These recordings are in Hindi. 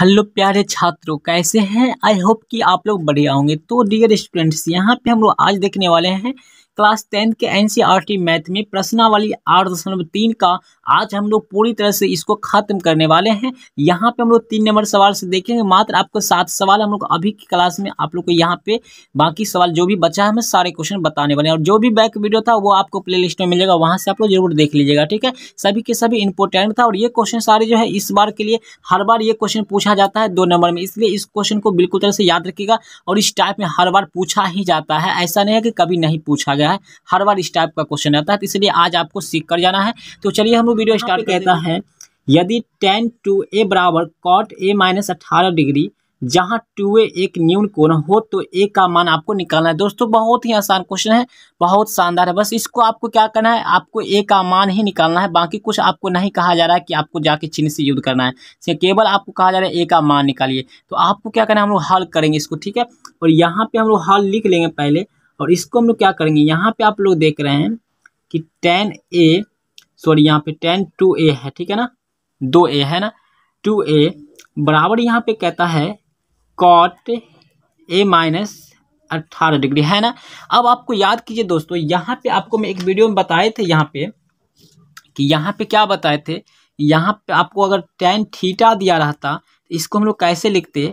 हेलो प्यारे छात्रों कैसे हैं आई होप कि आप लोग बढ़िया होंगे तो डियर स्टूडेंट्स यहाँ पे हम लोग आज देखने वाले हैं क्लास टेंथ के एनसीईआरटी e मैथ में प्रश्नावली आठ दशमलव तीन का आज हम लोग पूरी तरह से इसको खत्म करने वाले हैं यहाँ पे हम लोग तीन नंबर सवाल से देखेंगे मात्र आपको सात सवाल हम लोग अभी की क्लास में आप लोग को यहाँ पे बाकी सवाल जो भी बचा है हमें सारे क्वेश्चन बताने वाले हैं और जो भी बैक वीडियो था वो आपको प्ले लिस्ट में मिलेगा वहाँ से आप लोग जरूर देख लीजिएगा ठीक है सभी के सभी इंपॉर्टेंट था और ये क्वेश्चन सारे जो है इस बार के लिए हर बार ये क्वेश्चन पूछा जाता है दो नंबर में इसलिए इस क्वेश्चन को बिल्कुल तरह से याद रखिएगा और इस टाइप में हर बार पूछा ही जाता है ऐसा नहीं है कि कभी नहीं पूछा गया है हर बार इस टाइप का क्वेश्चन आता है तो इसलिए आज आपको सीख कर जाना है तो चलिए हम लोग वीडियो स्टार्ट कहता है यदि टेन टू ए बराबर कॉट ए माइनस अट्ठारह डिग्री जहाँ टू ए एक न्यून कोण हो तो ए का मान आपको निकालना है दोस्तों बहुत ही आसान क्वेश्चन है बहुत शानदार है बस इसको आपको क्या करना है आपको ए का मान ही निकालना है बाकी कुछ आपको नहीं कहा जा रहा है कि आपको जाके चिन्ह से युद्ध करना है केवल आपको कहा जा रहा है ए का मान निकालिए तो आपको क्या करना है हम लोग हल करेंगे इसको ठीक है और यहाँ पर हम लोग हल लिख लेंगे पहले और इसको हम लोग क्या करेंगे यहाँ पर आप लोग देख रहे हैं कि टेन ए सॉरी यहाँ पे टेन टू ए है ठीक है ना दो ए है ना टू ए बराबर यहाँ पे कहता है कॉट ए माइनस अट्ठारह डिग्री है ना अब आपको याद कीजिए दोस्तों यहाँ पे आपको मैं एक वीडियो में बताए थे यहाँ पे कि यहाँ पे क्या बताए थे यहाँ पे आपको अगर टेन थीटा दिया रहता इसको हम लोग कैसे लिखते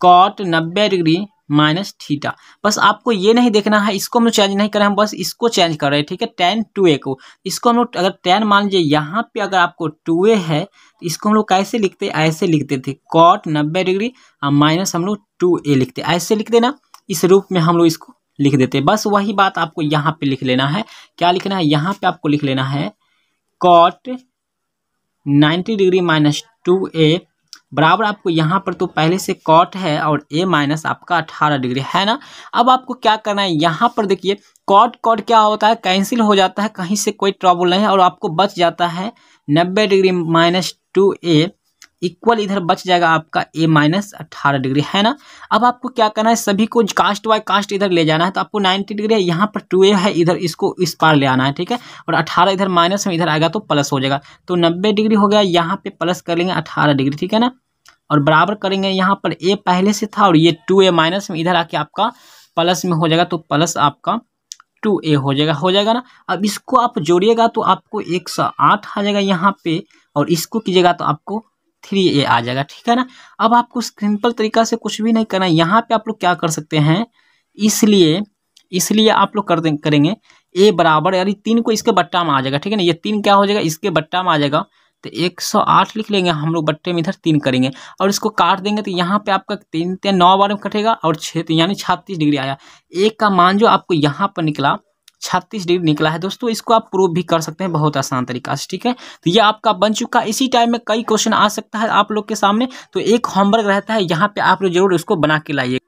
कॉट नब्बे डिग्री माइनस थीटा बस आपको ये नहीं देखना है इसको हम लोग चेंज नहीं कर रहे हैं बस इसको चेंज कर रहे हैं ठीक है टेन टू ए को इसको हम लोग अगर टेन मान लीजिए यहाँ पे अगर आपको टू ए है तो इसको हम लोग कैसे लिखते ऐसे लिखते थे कॉट नब्बे डिग्री और माइनस हम लोग टू ए लिखते ऐसे लिख देना इस रूप में हम लोग इसको लिख देते बस वही बात आपको यहाँ पर लिख लेना है क्या लिखना है यहाँ पर आपको लिख लेना है cot ninety degree minus two A बराबर आपको यहाँ पर तो पहले से कॉट है और ए माइनस आपका अठारह डिग्री है ना अब आपको क्या करना है यहाँ पर देखिए कॉट कॉट क्या होता है कैंसिल हो जाता है कहीं से कोई ट्रॉबल नहीं है और आपको बच जाता है नब्बे degree minus two A equal इधर बच जाएगा आपका ए माइनस अट्ठारह डिग्री है ना अब आपको क्या करना है सभी को कास्ट बाय कास्ट इधर ले जाना है तो आपको नाइन्टी डिग्री है यहाँ पर टू ए है इधर इसको इस पार ले आना है ठीक है और अट्ठारह इधर माइनस में इधर आएगा तो प्लस हो जाएगा तो नब्बे डिग्री हो गया यहाँ पे प्लस कर लेंगे अट्ठारह डिग्री ठीक है ना और बराबर करेंगे यहाँ पर ए पहले से था और ये टू ए माइनस में इधर आके आपका प्लस में हो जाएगा तो प्लस आपका टू ए हो जाएगा हो जाएगा ना अब इसको आप जोड़िएगा तो आपको एक सौ आठ आ जाएगा यहाँ पे और इसको कीजिएगा तो आपको थ्री ए आ जाएगा ठीक है ना अब आपको सिंपल तरीका से कुछ भी नहीं करना है यहाँ पे आप लोग क्या कर सकते हैं इसलिए इसलिए आप लोग कर करेंगे ए बराबर यानी तीन को इसके बट्टा में आ जाएगा ठीक है ना ये तीन क्या हो जाएगा इसके बट्टा में आ जाएगा तो 108 लिख लेंगे हम लोग बट्टे में इधर तीन करेंगे और इसको काट देंगे तो यहाँ पे आपका तीन तीन नौ बार में कटेगा और छः तो यानी छत्तीस डिग्री आया एक का मान जो आपको यहाँ पर निकला छत्तीस डिग्री निकला है दोस्तों इसको आप प्रूव भी कर सकते हैं बहुत आसान तरीका से ठीक है तो ये आपका बन चुका है इसी टाइम में कई क्वेश्चन आ सकता है आप लोग के सामने तो एक होमवर्क रहता है यहाँ पे आप लोग जरूर उसको बना के लाइए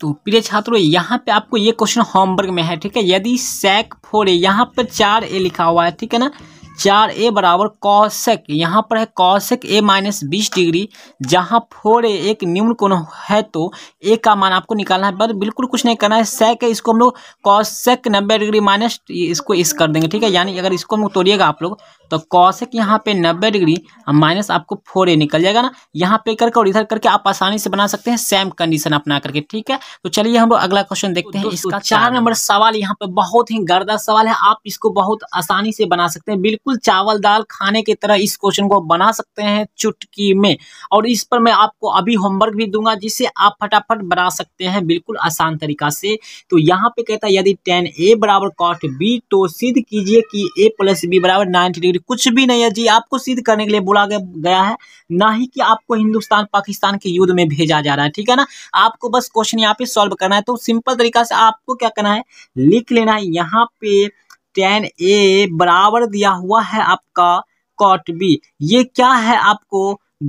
तो प्रिय छात्रों यहाँ पे आपको ये क्वेश्चन होमवर्क में है ठीक है यदि सैक फोर ए यहाँ पर चार ए लिखा हुआ है ठीक है ना चार ए बराबर कौशक यहाँ पर है कौशक ए माइनस बीस डिग्री जहाँ फोर ए एक निम्न कोण है तो ए का मान आपको निकालना है बस बिल्कुल कुछ नहीं करना है सेक है इसको हम लोग कौशक नब्बे डिग्री माइनस इसको इस कर देंगे ठीक है यानी अगर इसको हम लोग तोड़िएगा आप लोग तो कौशिक यहाँ पे नब्बे डिग्री माइनस आपको फोर ए निकल जाएगा ना यहाँ पे करके और इधर करके आप आसानी से बना सकते हैं सेम कंडीशन अपना करके ठीक है तो चलिए हम लोग अगला क्वेश्चन देखते हैं तो- तो इसका चार नंबर सवाल यहाँ पे बहुत ही गर्दा सवाल है आप इसको बहुत आसानी से बना सकते हैं बिल्कुल चावल दाल खाने की तरह इस क्वेश्चन को बना सकते हैं चुटकी में और इस पर मैं आपको अभी होमवर्क भी दूंगा जिससे आप फटाफट बना सकते हैं बिल्कुल आसान तरीका से तो यहाँ पे कहता है यदि टेन ए बराबर कॉट बी तो सिद्ध कीजिए कि ए प्लस बी बराबर नाइनटी डिग्री कश्मीर कुछ भी नहीं है जी आपको सिद्ध करने के लिए बोला गया है ना ही कि आपको हिंदुस्तान पाकिस्तान के युद्ध में भेजा जा रहा है ठीक है ना आपको बस क्वेश्चन यहाँ पे सॉल्व करना है तो सिंपल तरीका से आपको क्या करना है लिख लेना है यहाँ पे टेन ए बराबर दिया हुआ है आपका कॉट बी ये क्या है आपको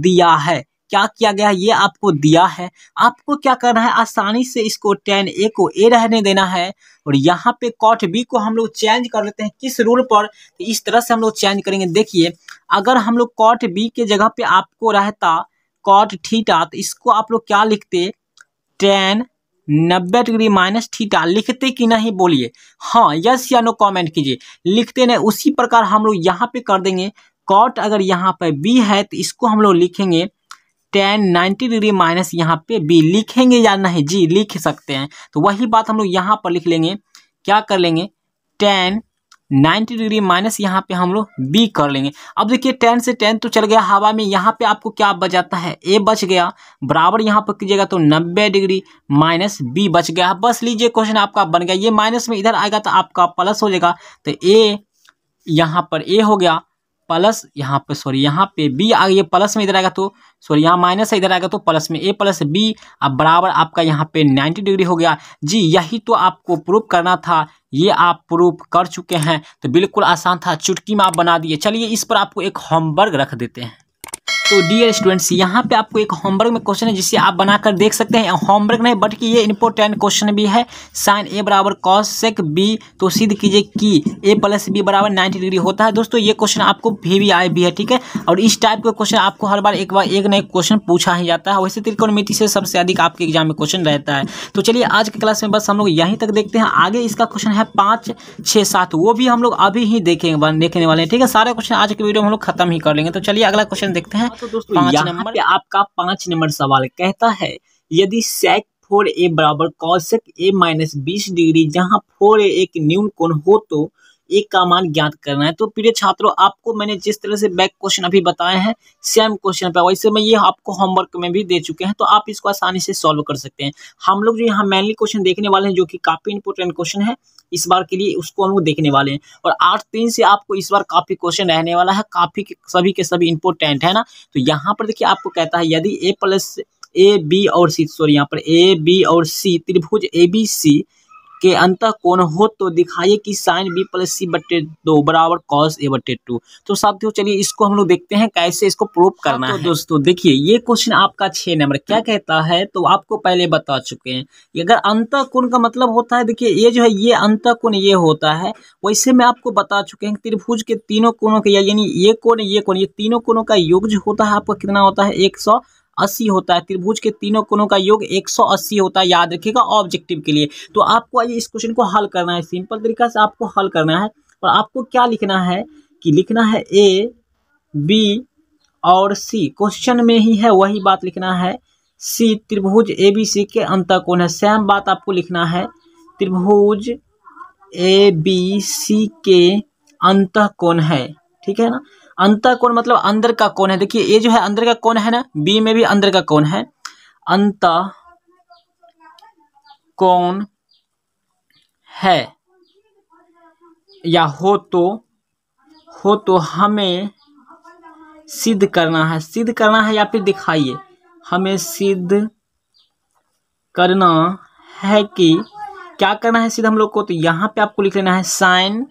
दिया है क्या किया गया है ये आपको दिया है आपको क्या करना है आसानी से इसको टेन ए को ए रहने देना है और यहाँ पे कॉट बी को हम लोग चेंज कर लेते हैं किस रूल पर तो इस तरह से हम लोग चेंज करेंगे देखिए अगर हम लोग कॉट बी के जगह पे आपको रहता कॉट ठीटा तो इसको आप लोग क्या लिखते टेन नब्बे डिग्री माइनस थीटा लिखते कि नहीं बोलिए हाँ यस या नो कॉमेंट कीजिए लिखते नहीं उसी प्रकार हम लोग यहाँ पे कर देंगे कॉट अगर यहाँ पर बी है तो इसको हम लोग लिखेंगे टेन नाइन्टी डिग्री माइनस यहाँ पे बी लिखेंगे या नहीं जी लिख सकते हैं तो वही बात हम लोग यहाँ पर लिख लेंगे क्या कर लेंगे टेन नाइन्टी डिग्री माइनस यहाँ पे हम लोग बी कर लेंगे अब देखिए टेन से टेन तो चल गया हवा में यहाँ पे आपको क्या बच जाता है ए बच गया बराबर यहाँ पर कीजिएगा तो नब्बे डिग्री माइनस बी बच गया बस लीजिए क्वेश्चन आपका बन गया ये माइनस में इधर आएगा तो आपका प्लस हो जाएगा तो ए यहाँ पर ए हो गया प्लस यहाँ पे सॉरी यहाँ पे बी आ ये प्लस में इधर आएगा तो सॉरी यहाँ माइनस है इधर आएगा तो प्लस में ए प्लस बी अब बराबर आपका यहाँ पे 90 डिग्री हो गया जी यही तो आपको प्रूफ करना था ये आप प्रूफ कर चुके हैं तो बिल्कुल आसान था चुटकी में आप बना दिए चलिए इस पर आपको एक होमवर्क रख देते हैं तो डियर स्टूडेंट्स यहाँ पे आपको एक होमवर्क में क्वेश्चन है जिसे आप बनाकर देख सकते हैं होमवर्क नहीं बट कि ये इंपॉर्टेंट क्वेश्चन भी है साइन ए बराबर कॉस सेक बी तो सिद्ध कीजिए कि ए प्लस बी बराबर नाइन्टी डिग्री होता है दोस्तों ये क्वेश्चन आपको भी भी आए भी है ठीक है और इस टाइप का क्वेश्चन आपको हर बार एक बार एक नए क्वेश्चन पूछा ही जाता है वैसे त्रिकोणमिति से सबसे अधिक आपके एग्जाम में क्वेश्चन रहता है तो चलिए आज के क्लास में बस हम लोग यहीं तक देखते हैं आगे इसका क्वेश्चन है पाँच छः सात वो भी हम लोग अभी ही देखेंगे देखने वाले हैं ठीक है सारे क्वेश्चन आज के वीडियो में हम लोग खत्म ही कर लेंगे तो चलिए अगला क्वेश्चन देखते हैं तो दोस्तों आपका पांच नंबर सवाल कहता है यदि सेक फोर ए बराबर कौशक ए माइनस बीस डिग्री जहाँ फोर ए एक न्यून कोण हो तो एक का मान ज्ञात करना है तो प्रिय छात्रों आपको मैंने जिस तरह से बैक क्वेश्चन अभी बताए हैं सेम क्वेश्चन पे वैसे में ये आपको होमवर्क में भी दे चुके हैं तो आप इसको आसानी से सॉल्व कर सकते हैं हम लोग जो यहाँ मेनली क्वेश्चन देखने वाले हैं जो की काफ़ी इंपोर्टेंट क्वेश्चन है इस बार के लिए उसको हम लोग देखने वाले हैं और आठ तीन से आपको इस बार काफ़ी क्वेश्चन रहने वाला है काफ़ी सभी के सभी इंपोर्टेंट है ना तो यहाँ पर देखिए आपको कहता है यदि ए प्लस ए बी और सी सॉरी यहाँ पर ए बी और सी त्रिभुज ए बी सी के अंत कोण हो तो दिखाइए कि साइन बी प्लस सी बटे दो बराबर कॉस ए बटे टू तो साथियों चलिए इसको हम लोग देखते हैं कैसे इसको प्रूव हाँ करना तो है दोस्तों देखिए ये क्वेश्चन आपका छः नंबर क्या कहता है तो आपको पहले बता चुके हैं अगर अंत कोण का मतलब होता है देखिए ये जो है ये अंत कोण ये होता है वैसे मैं आपको बता चुके हैं त्रिभुज के तीनों कोणों के यानी ये कोण ये कोण ये तीनों कोणों का योग जो होता है आपका कितना होता है एक सौ अस्सी होता है त्रिभुज के तीनों कोनों का योग एक सौ अस्सी होता है याद रखिएगा ऑब्जेक्टिव के लिए तो आपको आइए इस क्वेश्चन को हल करना है सिंपल तरीका से आपको हल करना है और आपको क्या लिखना है कि लिखना है ए बी और सी क्वेश्चन में ही है वही बात लिखना है सी त्रिभुज ए बी सी के अंत कौन है सेम बात आपको लिखना है त्रिभुज ए बी सी के अंत कौन है ठीक है ना अंत कोण मतलब अंदर का कोण है देखिए ये जो है अंदर का कोण है ना बी में भी अंदर का कोण है अंत कोण है या हो तो हो तो हमें सिद्ध करना है सिद्ध करना है या फिर दिखाइए हमें सिद्ध करना है कि क्या करना है सिद्ध हम लोग को तो यहाँ पे आपको लिख लेना है sine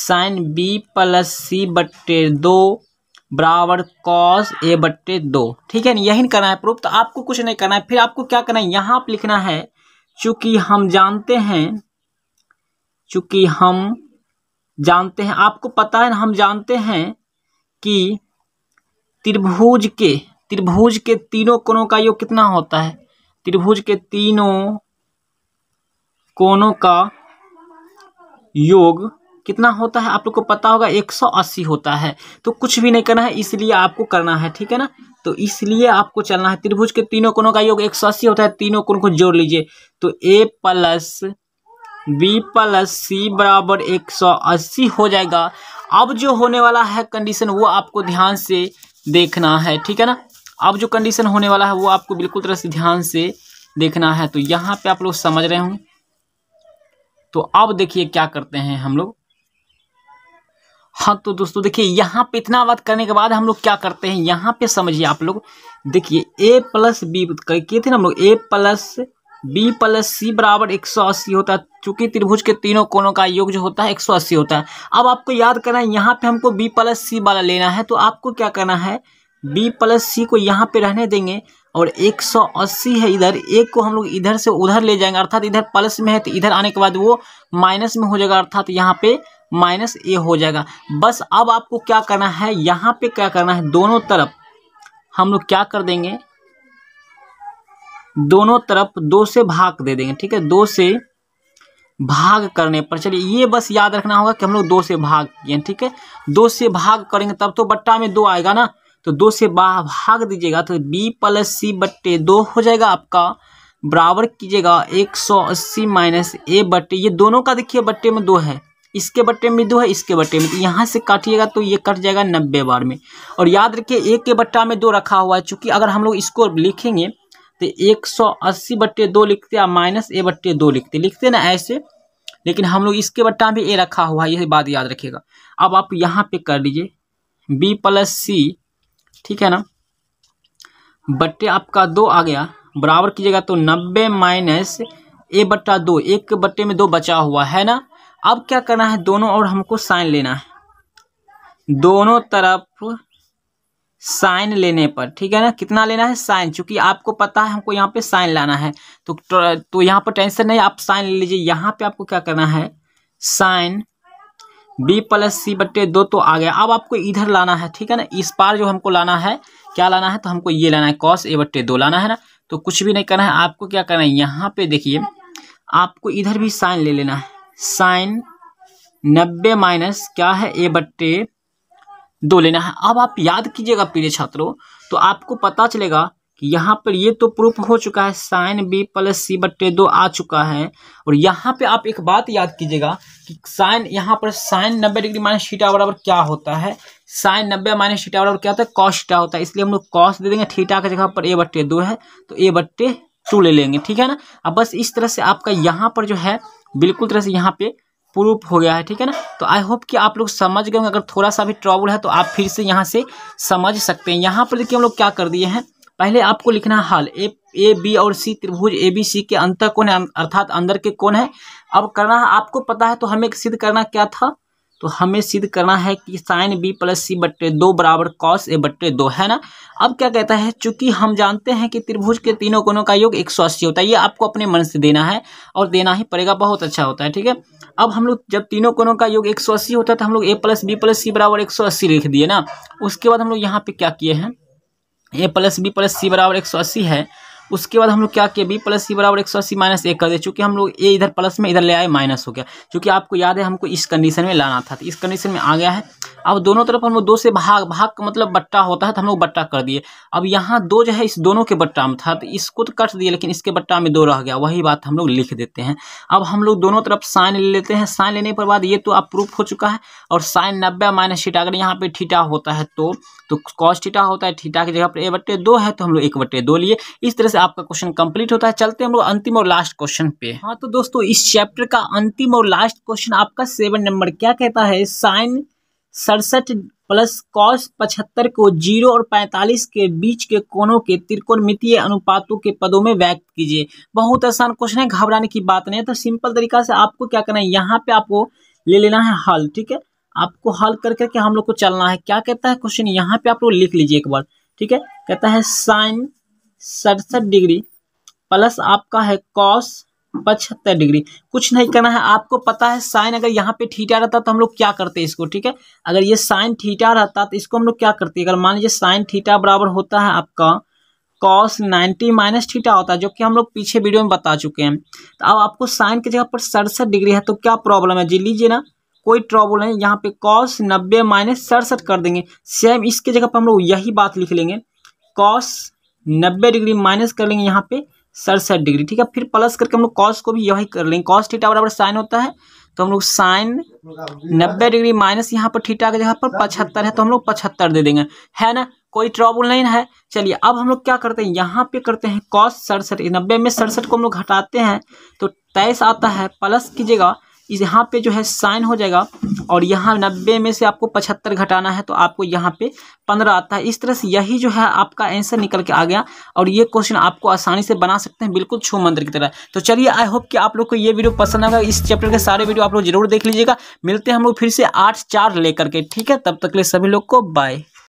sine B plus C बट्टे दो बराबर कॉस ए बट्टे दो ठीक है यही करना है प्रूफ तो आपको कुछ नहीं करना है फिर आपको क्या करना है यहाँ आप लिखना है चूंकि हम जानते हैं चूंकि हम जानते हैं आपको पता है हम जानते हैं कि त्रिभुज के त्रिभुज के तीनों कोणों का योग कितना होता है त्रिभुज के तीनों कोणों का योग कितना होता है आप लोग को पता होगा 180 होता है तो कुछ भी नहीं करना है इसलिए आपको करना है ठीक है ना तो इसलिए आपको चलना है त्रिभुज के तीनों कोणों का योग 180 होता है तीनों कोण को जोड़ लीजिए तो A plus B plus C बराबर अस्सी हो जाएगा अब जो होने वाला है कंडीशन वो आपको ध्यान से देखना है ठीक है ना अब जो कंडीशन होने वाला है वो आपको बिल्कुल तरह से ध्यान से देखना है तो यहाँ पे आप लोग समझ रहे होंगे तो अब देखिए क्या करते हैं हम लोग हाँ तो दोस्तों देखिए यहाँ पे इतना बात करने के बाद हम लोग क्या करते हैं यहाँ पे समझिए आप लोग देखिए ए प्लस बी किए थे ना हम लोग A plus B plus C बराबर एक सौ अस्सी होता है चूंकि त्रिभुज के तीनों कोनों का योग जो होता है एक सौ अस्सी होता है अब आपको याद करना है यहाँ पे हमको बी प्लस सी वाला लेना है तो आपको क्या करना है बी प्लस सी को यहाँ पे रहने देंगे और 180 है इधर एक को हम लोग इधर से उधर ले जाएंगे अर्थात इधर प्लस में है तो इधर आने के बाद वो माइनस में हो जाएगा अर्थात यहाँ पे माइनस ए हो जाएगा बस अब आपको क्या करना है यहाँ पे क्या करना है दोनों तरफ हम लोग क्या कर देंगे दोनों तरफ दो से भाग दे देंगे ठीक है दो से भाग करने पर चलिए ये बस याद रखना होगा कि हम लोग दो से भाग किए ठीक है दो से भाग करेंगे तब तो बट्टा में दो आएगा ना तो दो से भाग दीजिएगा तो बी प्लस सी बट्टे दो हो जाएगा आपका बराबर कीजिएगा एक सौ अस्सी माइनस ए बट्टे ये दोनों का देखिए बट्टे में दो है इसके बट्टे में दो है इसके बट्टे में तो यहाँ से काटिएगा तो ये कट जाएगा नब्बे बार में और याद रखिए एक के बट्टा में दो रखा हुआ है चूँकि अगर हम लोग इसको लिखेंगे तो एक सौ अस्सी बट्टे दो लिखते या माइनस ए बट्टे दो लिखते लिखते ना ऐसे लेकिन हम लोग इसके बट्टा में ए रखा हुआ है यही बात याद रखिएगा अब आप यहाँ पे कर लीजिए बी प्लस सी ठीक है ना बट्टे आपका दो आ गया बराबर कीजिएगा तो नब्बे माइनस ए बट्टा दो एक बट्टे में दो बचा हुआ है ना अब क्या करना है दोनों और हमको साइन लेना है दोनों तरफ साइन लेने पर ठीक है ना कितना लेना है साइन चूंकि आपको पता है हमको यहाँ पे साइन लाना है तो तो, तो यहाँ पर टेंशन नहीं आप साइन ले लीजिए यहाँ पे आपको क्या करना है साइन बी प्लस सी बट्टे दो तो आ गया अब आपको इधर लाना है ठीक है ना इस पार जो हमको लाना है क्या लाना है तो हमको ये लाना है कॉस ए बट्टे दो लाना है ना तो कुछ भी नहीं करना है आपको क्या करना है यहाँ पे देखिए आपको इधर भी साइन ले लेना है साइन नब्बे माइनस क्या है ए बट्टे दो लेना है अब आप याद कीजिएगा प्रिय छात्रों तो आपको पता चलेगा कि यहाँ पर ये तो प्रूफ हो चुका है साइन बी प्लस सी बट्टे दो आ चुका है और यहाँ पे आप एक बात याद कीजिएगा कि साइन यहाँ पर साइन नब्बे डिग्री माइनस थीटा बराबर क्या होता है साइन नब्बे माइनस थीटा बराबर क्या होता है कॉस थीटा होता है इसलिए हम लोग कॉस दे देंगे थीटा की जगह पर ए बट्टे दो है तो ए बट्टे टू ले लेंगे ठीक है ना अब बस इस तरह से आपका यहाँ पर जो है बिल्कुल तरह से यहाँ पे प्रूफ हो गया है ठीक है ना तो आई होप कि आप लोग समझ गए अगर थोड़ा सा भी ट्रॉबल है तो आप फिर से यहाँ से समझ सकते हैं यहाँ पर देखिए हम लोग क्या कर दिए हैं पहले आपको लिखना है हाल ए ए बी और सी त्रिभुज ए बी सी के अंतर कौन है अर्थात अंदर के कौन है अब करना है आपको पता है तो हमें सिद्ध करना क्या था तो हमें सिद्ध करना है कि साइन बी प्लस सी बट्टे दो बराबर कॉस ए बट्टे दो है ना अब क्या कहता है चूंकि हम जानते हैं कि त्रिभुज के तीनों कोनों का योग एक सौ अस्सी होता है ये आपको अपने मन से देना है और देना ही पड़ेगा बहुत अच्छा होता है ठीक है अब हम लोग जब तीनों कोनों का योग एक सौ अस्सी होता है तो हम लोग A plus B plus C बराबर एक सौ अस्सी लिख दिए ना उसके बाद हम लोग यहाँ पे क्या किए हैं A plus B plus C बराबर एक सौ अस्सी है उसके बाद हम लोग क्या किया बी प्लस सी बराबर एक सौ अस्सी माइनस एक कर दे चूँकि हम लोग ए इधर प्लस में इधर ले आए माइनस हो गया चूँकि आपको याद है हमको इस कंडीशन में लाना था तो इस कंडीशन में आ गया है अब दोनों तरफ हम लोग दो से भाग भाग का मतलब बट्टा होता है तो हम लोग बट्टा कर दिए अब यहाँ दो जो है इस दोनों के बट्टा में था तो इसको तो कट दिए लेकिन इसके बट्टा में दो रह गया वही बात हम लोग लिख देते हैं अब हम लोग दोनों तरफ साइन ले लेते हैं साइन लेने पर बाद ये तो आप प्रूफ हो चुका है और साइन नब्बे माइनस थीटा अगर यहाँ पे थीटा होता है तो तो कॉस थीटा होता है थीटा की जगह पर ए बट्टे दो है तो हम लोग एक बट्टे दो लिए इस तरह से आपका क्वेश्चन कंप्लीट होता है चलते हम लोग अंतिम और लास्ट क्वेश्चन पे हाँ तो दोस्तों इस चैप्टर का अंतिम और लास्ट क्वेश्चन आपका सेवन नंबर क्या कहता है साइन सड़सठ प्लस कॉस पचहत्तर को जीरो और पैंतालीस के बीच के कोनों के त्रिकोणमितीय अनुपातों के पदों में व्यक्त कीजिए बहुत आसान क्वेश्चन है घबराने की बात नहीं है तो सिंपल तरीका से आपको क्या करना है यहाँ पे आपको ले लेना है हल ठीक है आपको हल कर करके हम लोग को चलना है क्या कहता है क्वेश्चन यहाँ पे आप लोग लिख लीजिए एक बार ठीक है कहता है साइन सड़सठ डिग्री प्लस आपका है कॉस पचहत्तर डिग्री कुछ नहीं करना है आपको पता है साइन अगर यहाँ पे ठीटा रहता तो हम लोग क्या करते इसको ठीक है अगर ये साइन ठीटा रहता तो इसको हम लोग क्या करते अगर मान लीजिए साइन ठीटा बराबर होता है आपका कॉस नाइनटी माइनस ठीटा होता है जो कि हम लोग पीछे वीडियो में बता चुके हैं तो अब आपको साइन की जगह पर सड़सठ डिग्री है तो क्या प्रॉब्लम है जी लीजिए ना कोई ट्रॉबल नहीं यहाँ पे कॉस नब्बे माइनस सड़सठ कर देंगे सेम इसके जगह पर हम लोग यही बात लिख लेंगे कॉस नब्बे डिग्री माइनस कर लेंगे यहाँ पे सड़सठ डिग्री ठीक है फिर प्लस करके हम लोग कॉस को भी यही कर लेंगे कॉस थीटा बराबर साइन होता है तो हम लोग साइन नब्बे डिग्री माइनस यहाँ पर थीटा की जगह पर पचहत्तर है तो हम लोग पचहत्तर दे देंगे है ना कोई ट्रॉबल नहीं है चलिए अब हम लोग क्या करते हैं यहाँ पे करते हैं कॉस सड़सठ नब्बे में सड़सठ को हम लोग घटाते हैं तो तेईस आता है प्लस कीजिएगा यहाँ पे जो है साइन हो जाएगा और यहाँ नब्बे में से आपको पचहत्तर घटाना है तो आपको यहाँ पे पंद्रह आता है इस तरह से यही जो है आपका आंसर निकल के आ गया और ये क्वेश्चन आपको आसानी से बना सकते हैं बिल्कुल छो मंत्र की तरह तो चलिए आई होप कि आप लोग को ये वीडियो पसंद आएगा इस चैप्टर के सारे वीडियो आप लोग जरूर देख लीजिएगा मिलते हैं हम लोग फिर से आठ चार लेकर के ठीक है तब तक के लिए सभी लोग को बाय